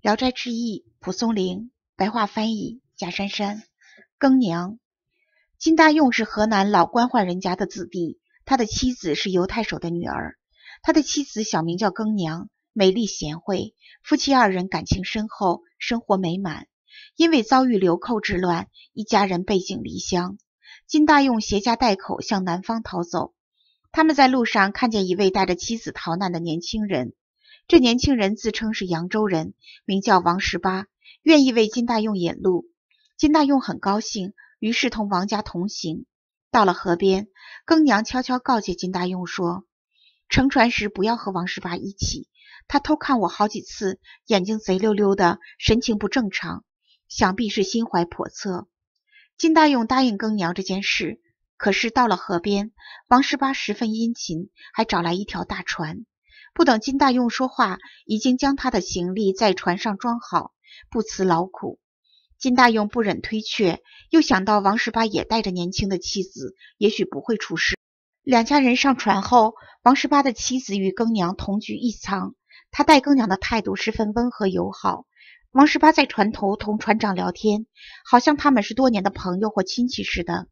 《聊斋志异》蒲松龄，白话翻译贾珊珊。更娘，金大用是河南老官宦人家的子弟，他的妻子是犹太守的女儿。他的妻子小名叫更娘，美丽贤惠，夫妻二人感情深厚，生活美满。因为遭遇流寇之乱，一家人背井离乡。金大用携家带口向南方逃走。他们在路上看见一位带着妻子逃难的年轻人。这年轻人自称是扬州人，名叫王十八，愿意为金大用引路。金大用很高兴，于是同王家同行。到了河边，更娘悄悄告诫金大用说：“乘船时不要和王十八一起，他偷看我好几次，眼睛贼溜溜的，神情不正常，想必是心怀叵测。”金大用答应更娘这件事。可是到了河边，王十八十分殷勤，还找来一条大船。不等金大用说话，已经将他的行李在船上装好，不辞劳苦。金大用不忍推却，又想到王十八也带着年轻的妻子，也许不会出事。两家人上船后，王十八的妻子与更娘同居一舱，他待更娘的态度十分温和友好。王十八在船头同船长聊天，好像他们是多年的朋友或亲戚似的。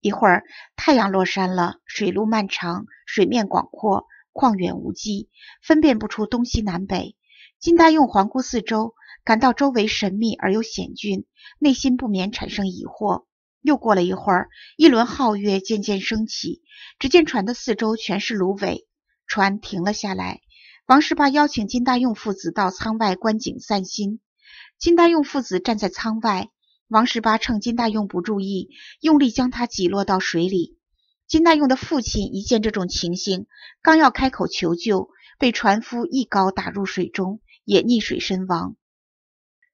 一会儿，太阳落山了，水路漫长，水面广阔。旷远无际，分辨不出东西南北。金大用环顾四周，感到周围神秘而又险峻，内心不免产生疑惑。又过了一会儿，一轮皓月渐渐升起，只见船的四周全是芦苇。船停了下来，王十八邀请金大用父子到舱外观景散心。金大用父子站在舱外，王十八趁金大用不注意，用力将他挤落到水里。金大用的父亲一见这种情形，刚要开口求救，被船夫一篙打入水中，也溺水身亡。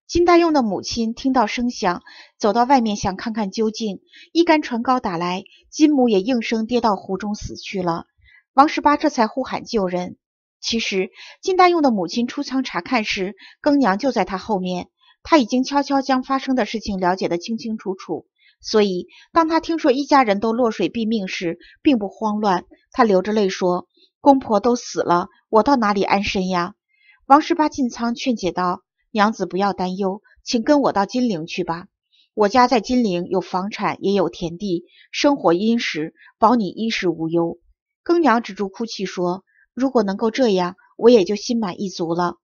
金大用的母亲听到声响，走到外面想看看究竟，一杆船篙打来，金母也应声跌到湖中死去了。王十八这才呼喊救人。其实，金大用的母亲出舱查看时，更娘就在他后面，他已经悄悄将发生的事情了解得清清楚楚。所以，当他听说一家人都落水毙命时，并不慌乱。他流着泪说：“公婆都死了，我到哪里安身呀？”王十八进仓劝解道：“娘子不要担忧，请跟我到金陵去吧。我家在金陵有房产，也有田地，生活殷实，保你衣食无忧。”更娘止住哭泣说：“如果能够这样，我也就心满意足了。”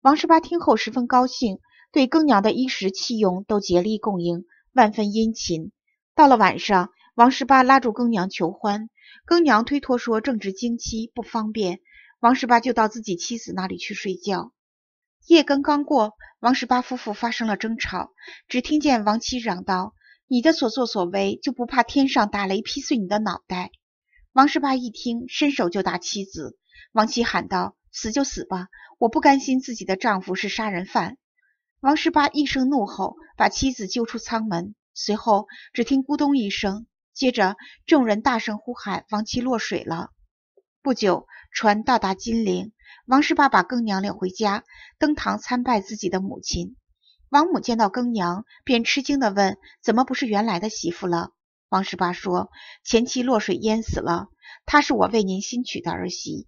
王十八听后十分高兴，对更娘的衣食器用都竭力供应。万分殷勤。到了晚上，王十八拉住更娘求欢，更娘推脱说正值经期不方便，王十八就到自己妻子那里去睡觉。夜更刚过，王十八夫妇发生了争吵，只听见王妻嚷道：“你的所作所为就不怕天上打雷劈碎你的脑袋？”王十八一听，伸手就打妻子。王妻喊道：“死就死吧，我不甘心自己的丈夫是杀人犯。”王十八一声怒吼，把妻子揪出舱门。随后，只听“咕咚”一声，接着众人大声呼喊：“王妻落水了！”不久，船到达金陵。王十八把更娘领回家，登堂参拜自己的母亲。王母见到更娘，便吃惊地问：“怎么不是原来的媳妇了？”王十八说：“前妻落水淹死了，她是我为您新娶的儿媳。”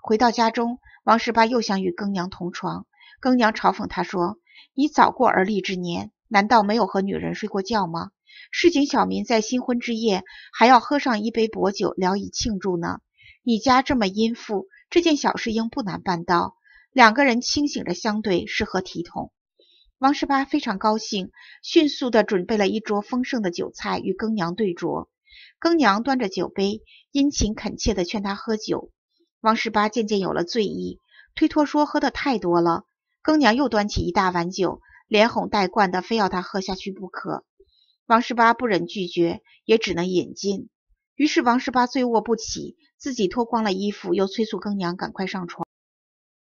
回到家中，王十八又想与更娘同床，更娘嘲讽他说。你早过而立之年，难道没有和女人睡过觉吗？市井小民在新婚之夜还要喝上一杯薄酒，聊以庆祝呢。你家这么殷富，这件小事应不难办到。两个人清醒着相对，是何体统？王十八非常高兴，迅速地准备了一桌丰盛的酒菜，与更娘对酌。更娘端着酒杯，殷勤恳切地劝他喝酒。王十八渐渐有了醉意，推脱说喝得太多了。更娘又端起一大碗酒，连哄带灌的，非要他喝下去不可。王十八不忍拒绝，也只能饮尽。于是王十八醉卧不起，自己脱光了衣服，又催促更娘赶快上床。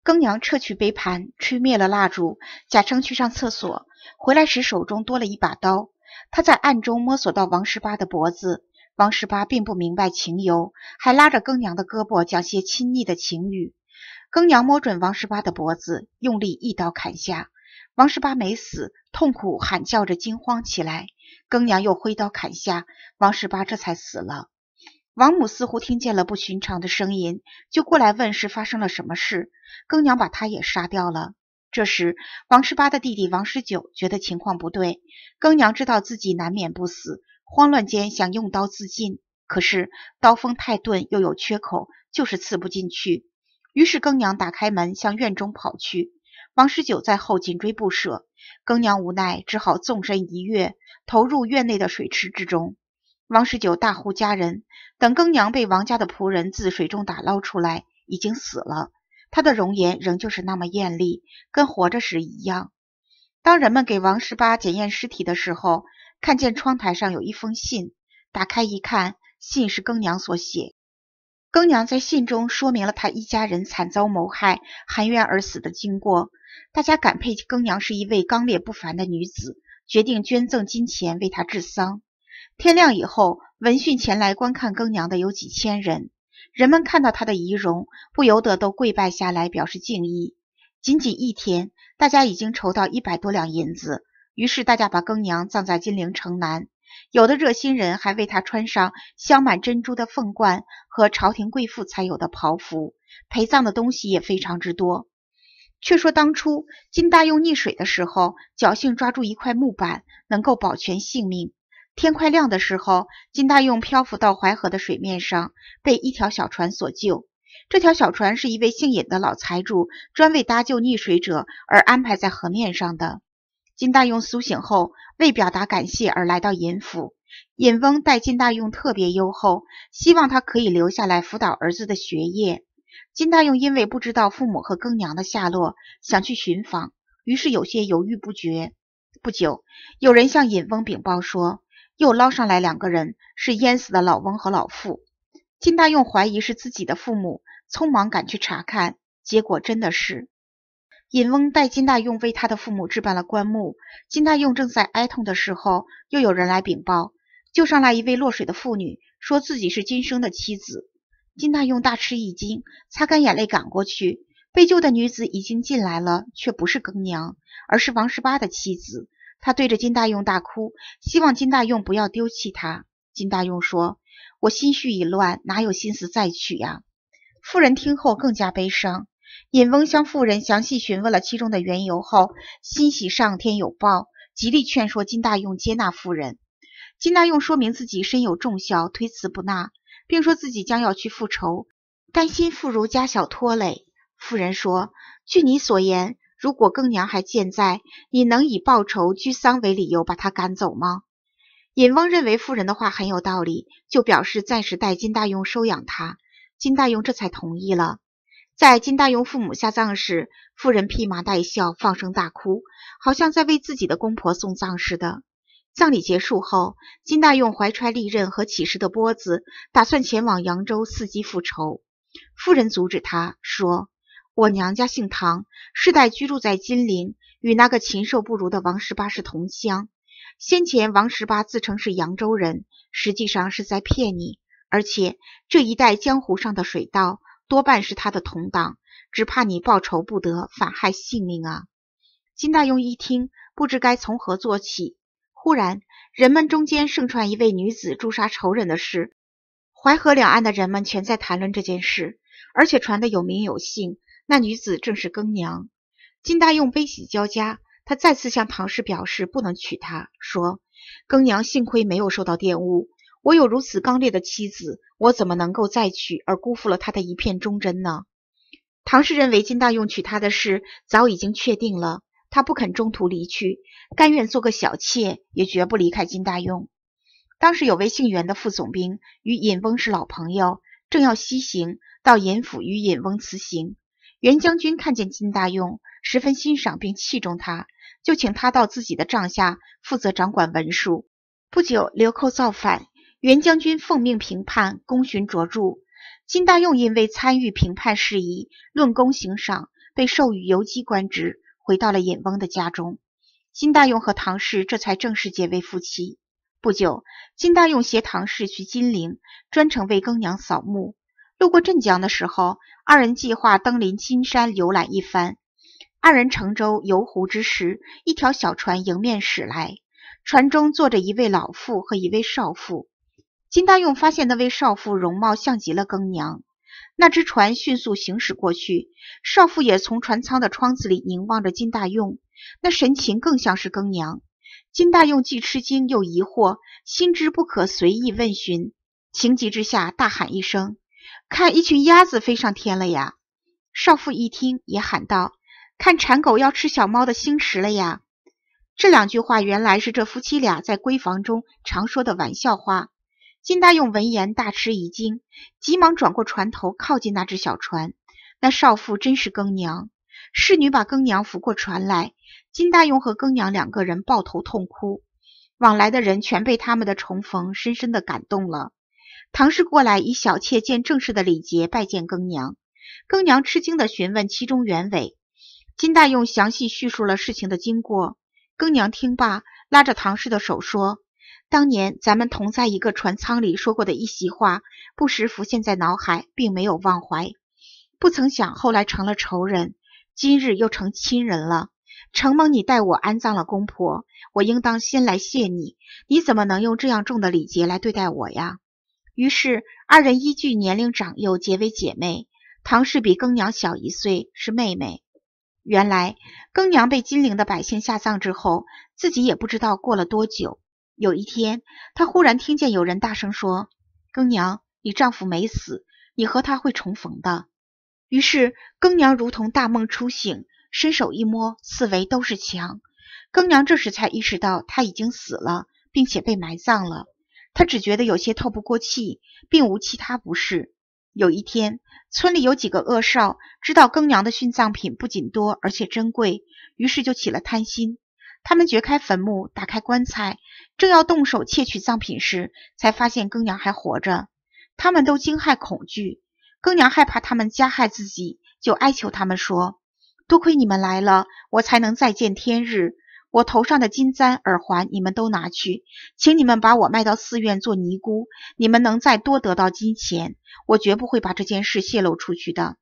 更娘撤去杯盘，吹灭了蜡烛，假称去上厕所，回来时手中多了一把刀。他在暗中摸索到王十八的脖子，王十八并不明白情由，还拉着更娘的胳膊，讲些亲昵的情语。更娘摸准王十八的脖子，用力一刀砍下。王十八没死，痛苦喊叫着惊慌起来。更娘又挥刀砍下，王十八这才死了。王母似乎听见了不寻常的声音，就过来问是发生了什么事。更娘把他也杀掉了。这时，王十八的弟弟王十九觉得情况不对，更娘知道自己难免不死，慌乱间想用刀自尽，可是刀锋太钝又有缺口，就是刺不进去。于是，更娘打开门，向院中跑去。王十九在后紧追不舍。更娘无奈，只好纵身一跃，投入院内的水池之中。王十九大呼家人，等更娘被王家的仆人自水中打捞出来，已经死了。她的容颜仍旧是那么艳丽，跟活着时一样。当人们给王十八检验尸体的时候，看见窗台上有一封信，打开一看，信是更娘所写。庚娘在信中说明了她一家人惨遭谋害、含冤而死的经过，大家感佩庚娘是一位刚烈不凡的女子，决定捐赠金钱为她治丧。天亮以后，闻讯前来观看庚娘的有几千人，人们看到她的遗容，不由得都跪拜下来表示敬意。仅仅一天，大家已经筹到一百多两银子，于是大家把庚娘葬在金陵城南。有的热心人还为他穿上镶满珍珠的凤冠和朝廷贵妇才有的袍服，陪葬的东西也非常之多。却说当初金大用溺水的时候，侥幸抓住一块木板，能够保全性命。天快亮的时候，金大用漂浮到淮河的水面上，被一条小船所救。这条小船是一位姓尹的老财主专为搭救溺水者而安排在河面上的。金大用苏醒后，为表达感谢而来到尹府。尹翁待金大用特别优厚，希望他可以留下来辅导儿子的学业。金大用因为不知道父母和更娘的下落，想去寻访，于是有些犹豫不决。不久，有人向尹翁禀报说，又捞上来两个人，是淹死的老翁和老妇。金大用怀疑是自己的父母，匆忙赶去查看，结果真的是。尹翁代金大用为他的父母置办了棺木。金大用正在哀痛的时候，又有人来禀报，救上来一位落水的妇女，说自己是金生的妻子。金大用大吃一惊，擦干眼泪赶过去。被救的女子已经进来了，却不是更娘，而是王十八的妻子。他对着金大用大哭，希望金大用不要丢弃她。金大用说：“我心绪已乱，哪有心思再娶呀？”妇人听后更加悲伤。尹翁向妇人详细询问了其中的缘由后，欣喜上天有报，极力劝说金大用接纳妇人。金大用说明自己身有重孝，推辞不纳，并说自己将要去复仇，担心妇孺家小拖累。妇人说：“据你所言，如果更娘还健在，你能以报仇居丧为理由把她赶走吗？”尹翁认为妇人的话很有道理，就表示暂时代金大用收养她。金大用这才同意了。在金大用父母下葬时，妇人披麻戴孝，放声大哭，好像在为自己的公婆送葬似的。葬礼结束后，金大用怀揣利刃和起尸的钵子，打算前往扬州伺机复仇。妇人阻止他说：“我娘家姓唐，世代居住在金陵，与那个禽兽不如的王十八是同乡。先前王十八自称是扬州人，实际上是在骗你。而且这一带江湖上的水道。”多半是他的同党，只怕你报仇不得，反害性命啊！金大用一听，不知该从何做起。忽然，人们中间盛传一位女子诛杀仇人的事，淮河两岸的人们全在谈论这件事，而且传得有名有姓。那女子正是更娘。金大用悲喜交加，他再次向唐氏表示不能娶她，说：“更娘幸亏没有受到玷污。”我有如此刚烈的妻子，我怎么能够再娶而辜负了他的一片忠贞呢？唐氏认为金大用娶她的事早已经确定了，她不肯中途离去，甘愿做个小妾，也绝不离开金大用。当时有位姓袁的副总兵与尹翁是老朋友，正要西行到尹府与尹翁辞行。袁将军看见金大用，十分欣赏并器重他，就请他到自己的帐下负责掌管文书。不久，流寇造反。袁将军奉命平叛，功勋卓著。金大用因为参与平叛事宜，论功行赏，被授予游击官职，回到了尹翁的家中。金大用和唐氏这才正式结为夫妻。不久，金大用携唐氏去金陵，专程为更娘扫墓。路过镇江的时候，二人计划登临金山游览一番。二人乘舟游湖之时，一条小船迎面驶来，船中坐着一位老妇和一位少妇。金大用发现那位少妇容貌像极了更娘。那只船迅速行驶过去，少妇也从船舱的窗子里凝望着金大用，那神情更像是更娘。金大用既吃惊又疑惑，心知不可随意问询，情急之下大喊一声：“看一群鸭子飞上天了呀！”少妇一听也喊道：“看馋狗要吃小猫的星食了呀！”这两句话原来是这夫妻俩在闺房中常说的玩笑话。金大用闻言大吃一惊，急忙转过船头靠近那只小船。那少妇真是更娘。侍女把更娘扶过船来，金大用和更娘两个人抱头痛哭。往来的人全被他们的重逢深深的感动了。唐氏过来以小妾见正室的礼节拜见更娘。更娘吃惊地询问其中原委，金大用详细叙述了事情的经过。更娘听罢，拉着唐氏的手说。当年咱们同在一个船舱里说过的一席话，不时浮现在脑海，并没有忘怀。不曾想后来成了仇人，今日又成亲人了。承蒙你代我安葬了公婆，我应当先来谢你。你怎么能用这样重的礼节来对待我呀？于是二人依据年龄长幼结为姐妹。唐氏比更娘小一岁，是妹妹。原来更娘被金陵的百姓下葬之后，自己也不知道过了多久。有一天，她忽然听见有人大声说：“更娘，你丈夫没死，你和他会重逢的。”于是，更娘如同大梦初醒，伸手一摸，四围都是墙。更娘这时才意识到她已经死了，并且被埋葬了。她只觉得有些透不过气，并无其他不适。有一天，村里有几个恶少知道更娘的殉葬品不仅多而且珍贵，于是就起了贪心。他们掘开坟墓，打开棺材，正要动手窃取藏品时，才发现更娘还活着。他们都惊骇恐惧，更娘害怕他们加害自己，就哀求他们说：“多亏你们来了，我才能再见天日。我头上的金簪、耳环，你们都拿去，请你们把我卖到寺院做尼姑。你们能再多得到金钱，我绝不会把这件事泄露出去的。”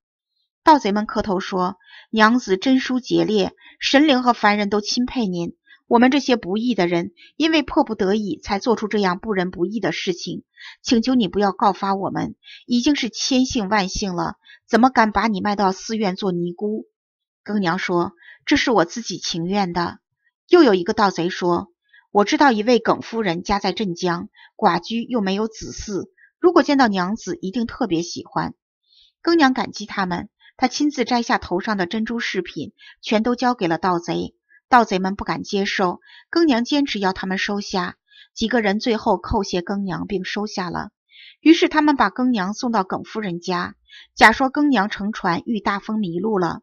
盗贼们磕头说：“娘子真淑节烈，神灵和凡人都钦佩您。我们这些不义的人，因为迫不得已才做出这样不仁不义的事情，请求你不要告发我们，已经是千幸万幸了。怎么敢把你卖到寺院做尼姑？”更娘说：“这是我自己情愿的。”又有一个盗贼说：“我知道一位耿夫人家在镇江，寡居又没有子嗣，如果见到娘子，一定特别喜欢。”更娘感激他们。他亲自摘下头上的珍珠饰品，全都交给了盗贼。盗贼们不敢接受，更娘坚持要他们收下。几个人最后叩谢更娘，并收下了。于是他们把更娘送到耿夫人家，假说更娘乘船遇大风迷路了。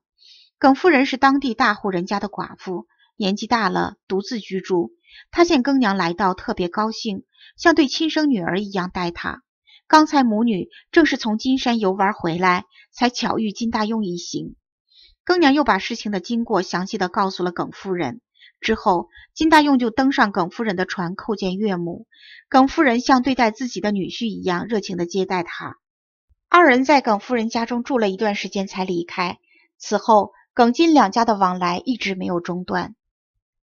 耿夫人是当地大户人家的寡妇，年纪大了，独自居住。她见更娘来到，特别高兴，像对亲生女儿一样待她。刚才母女正是从金山游玩回来，才巧遇金大用一行。更娘又把事情的经过详细的告诉了耿夫人。之后，金大用就登上耿夫人的船，叩见岳母。耿夫人像对待自己的女婿一样，热情的接待他。二人在耿夫人家中住了一段时间，才离开。此后，耿金两家的往来一直没有中断。